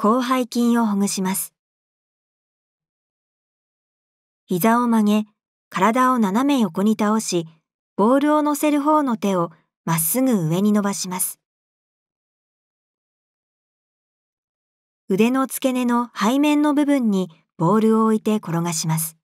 広背筋をほぐします。膝を曲げ、体を斜め横に倒し、ボールを乗せる方の手をまっすぐ上に伸ばします。腕の付け根の背面の部分にボールを置いて転がします。